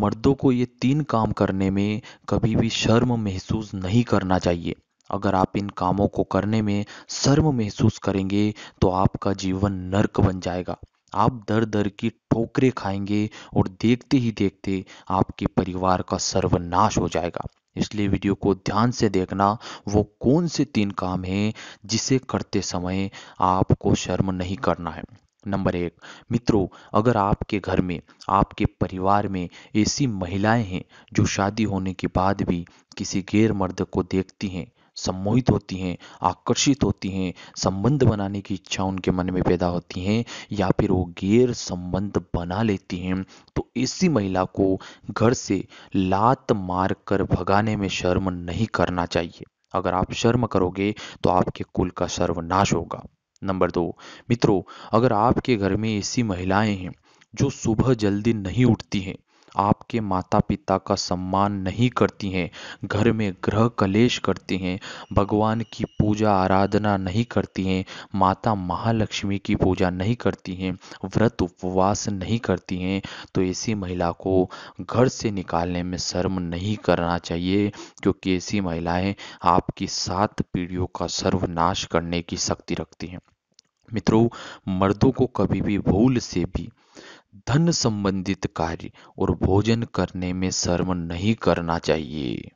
मर्दों को ये तीन काम करने में कभी भी शर्म महसूस नहीं करना चाहिए अगर आप इन कामों को करने में शर्म महसूस करेंगे तो आपका जीवन नरक बन जाएगा आप दर दर की ठोकरें खाएंगे और देखते ही देखते आपके परिवार का सर्वनाश हो जाएगा इसलिए वीडियो को ध्यान से देखना वो कौन से तीन काम हैं जिसे करते समय आपको शर्म नहीं करना है नंबर एक मित्रों अगर आपके घर में आपके परिवार में ऐसी महिलाएं हैं जो शादी होने के बाद भी किसी गैर मर्द को देखती हैं सम्मोहित होती हैं आकर्षित होती हैं संबंध बनाने की इच्छा उनके मन में पैदा होती हैं या फिर वो गैर संबंध बना लेती हैं तो ऐसी महिला को घर से लात मार कर भगाने में शर्म नहीं करना चाहिए अगर आप शर्म करोगे तो आपके कुल का सर्वनाश होगा नंबर दो मित्रों अगर आपके घर में ऐसी महिलाएं हैं जो सुबह जल्दी नहीं उठती हैं आपके माता पिता का सम्मान नहीं करती हैं घर में ग्रह कलेश करती हैं भगवान की पूजा आराधना नहीं करती हैं माता महालक्ष्मी की पूजा नहीं करती हैं व्रत उपवास नहीं करती हैं तो ऐसी महिला को घर से निकालने में शर्म नहीं करना चाहिए क्योंकि ऐसी महिलाएं आपकी सात पीढ़ियों का सर्वनाश करने की शक्ति रखती हैं मित्रों मर्दों को कभी भी भूल से भी धन संबंधित कार्य और भोजन करने में शर्म नहीं करना चाहिए